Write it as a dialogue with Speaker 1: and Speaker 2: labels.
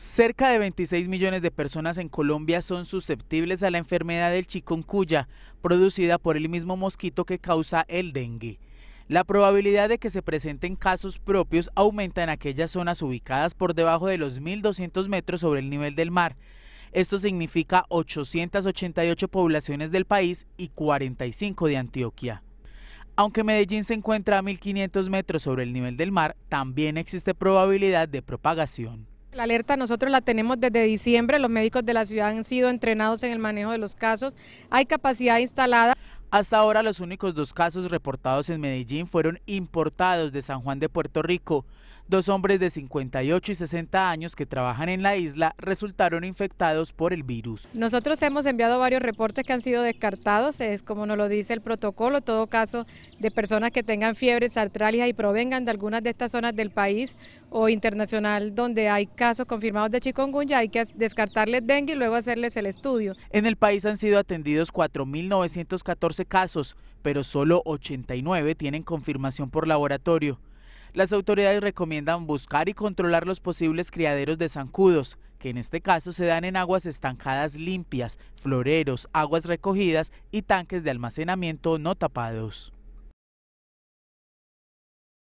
Speaker 1: Cerca de 26 millones de personas en Colombia son susceptibles a la enfermedad del chikungunya, producida por el mismo mosquito que causa el dengue. La probabilidad de que se presenten casos propios aumenta en aquellas zonas ubicadas por debajo de los 1.200 metros sobre el nivel del mar. Esto significa 888 poblaciones del país y 45 de Antioquia. Aunque Medellín se encuentra a 1.500 metros sobre el nivel del mar, también existe probabilidad de propagación.
Speaker 2: La alerta nosotros la tenemos desde diciembre, los médicos de la ciudad han sido entrenados en el manejo de los casos, hay capacidad instalada.
Speaker 1: Hasta ahora los únicos dos casos reportados en Medellín fueron importados de San Juan de Puerto Rico. Dos hombres de 58 y 60 años que trabajan en la isla resultaron infectados por el virus.
Speaker 2: Nosotros hemos enviado varios reportes que han sido descartados, es como nos lo dice el protocolo, todo caso de personas que tengan fiebres, sartralia y provengan de algunas de estas zonas del país o internacional donde hay casos confirmados de chikungunya, hay que descartarles dengue y luego hacerles el estudio.
Speaker 1: En el país han sido atendidos 4.914 casos, pero solo 89 tienen confirmación por laboratorio. Las autoridades recomiendan buscar y controlar los posibles criaderos de zancudos, que en este caso se dan en aguas estancadas limpias, floreros, aguas recogidas y tanques de almacenamiento no tapados.